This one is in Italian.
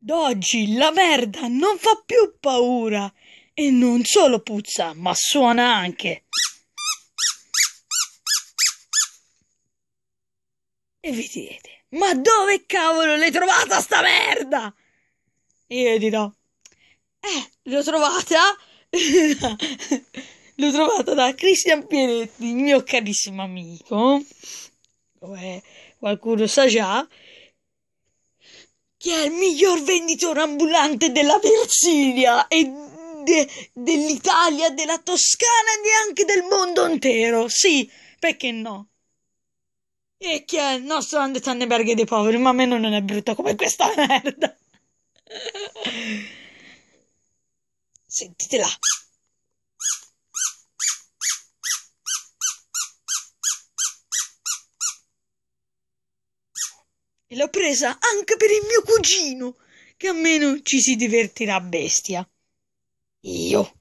D'oggi la merda non fa più paura e non solo puzza, ma suona anche. E vi direte, ma dove cavolo l'hai trovata sta merda? Io dirò, eh, l'ho trovata, l'ho trovata da Cristian Pieretti, mio carissimo amico, come qualcuno sa già, che è il miglior venditore ambulante della Versilia e de, dell'Italia, della Toscana e neanche del mondo intero. Sì, perché no? E chi è il nostro Andre Tannenberg dei poveri, ma a me non è brutto come questa merda. Sentitela. E l'ho presa anche per il mio cugino, che almeno ci si divertirà bestia. Io